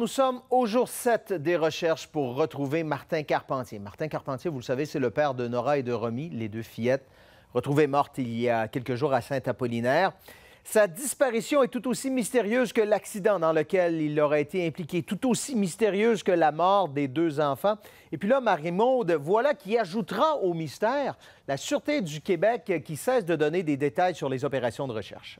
nous sommes au jour 7 des recherches pour retrouver Martin Carpentier. Martin Carpentier, vous le savez, c'est le père de Nora et de Romy, les deux fillettes retrouvées mortes il y a quelques jours à Saint-Apollinaire. Sa disparition est tout aussi mystérieuse que l'accident dans lequel il aurait été impliqué, tout aussi mystérieuse que la mort des deux enfants. Et puis là, Marie-Maude, voilà qui ajoutera au mystère la Sûreté du Québec qui cesse de donner des détails sur les opérations de recherche.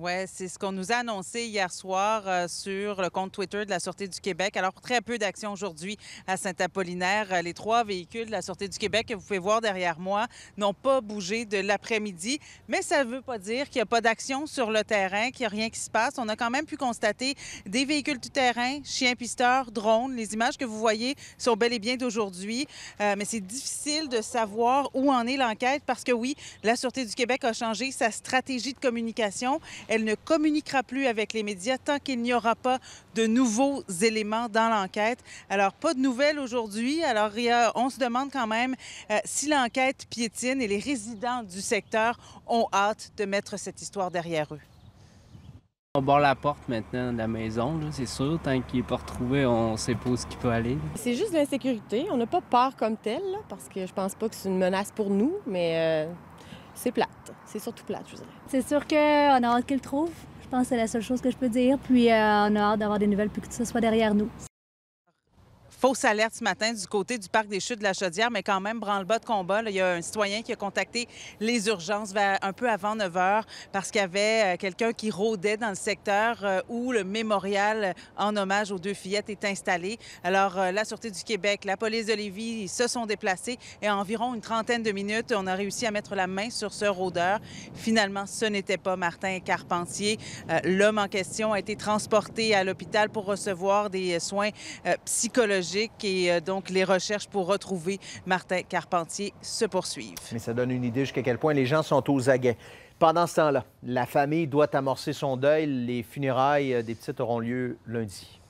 Oui, c'est ce qu'on nous a annoncé hier soir euh, sur le compte Twitter de la Sûreté du Québec. Alors, très peu d'actions aujourd'hui à Saint-Apollinaire. Euh, les trois véhicules de la Sûreté du Québec que vous pouvez voir derrière moi n'ont pas bougé de l'après-midi, mais ça ne veut pas dire qu'il n'y a pas d'action sur le terrain, qu'il n'y a rien qui se passe. On a quand même pu constater des véhicules tout-terrain, chiens pisteurs, drones. Les images que vous voyez sont bel et bien d'aujourd'hui, euh, mais c'est difficile de savoir où en est l'enquête parce que oui, la Sûreté du Québec a changé sa stratégie de communication. Elle ne communiquera plus avec les médias tant qu'il n'y aura pas de nouveaux éléments dans l'enquête. Alors, pas de nouvelles aujourd'hui. Alors, on se demande quand même euh, si l'enquête piétine et les résidents du secteur ont hâte de mettre cette histoire derrière eux. On barre la porte maintenant de la maison, c'est sûr. Tant qu'il n'est pas retrouvé, on ne sait pas où ce qui peut aller. C'est juste l'insécurité. On n'a pas peur comme tel, parce que je pense pas que c'est une menace pour nous, mais euh, c'est plate. C'est surtout plate, je dirais. C'est sûr qu'on euh, a hâte qu'ils le trouvent. Je pense que c'est la seule chose que je peux dire. Puis euh, on a hâte d'avoir des nouvelles, puis que tout ça soit derrière nous fausse alerte ce matin du côté du parc des Chutes de la Chaudière, mais quand même, branle-bas de combat. il y a un citoyen qui a contacté les urgences vers un peu avant 9 h parce qu'il y avait euh, quelqu'un qui rôdait dans le secteur euh, où le mémorial en hommage aux deux fillettes est installé. Alors, euh, la Sûreté du Québec, la police de Lévis se sont déplacés et en environ une trentaine de minutes, on a réussi à mettre la main sur ce rôdeur. Finalement, ce n'était pas Martin Carpentier. L'homme en question a été transporté à l'hôpital pour recevoir des soins psychologiques et euh, donc les recherches pour retrouver Martin Carpentier se poursuivent. Mais ça donne une idée jusqu'à quel point les gens sont aux aguets. Pendant ce temps-là, la famille doit amorcer son deuil. Les funérailles euh, des petites auront lieu lundi.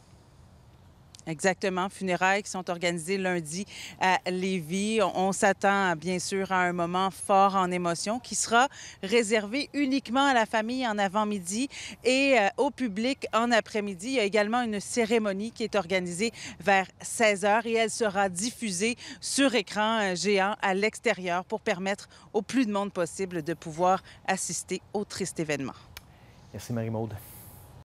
Exactement, funérailles qui sont organisées lundi à Lévis. On, s'attend bien sûr à un moment fort en émotion qui sera réservé uniquement à la famille en avant-midi et euh, au public en après-midi. Il y a également une cérémonie qui est organisée vers 16 heures et elle sera diffusée sur écran euh, géant à l'extérieur pour permettre au plus de monde possible de pouvoir assister au triste événement. Merci Marie-Maude.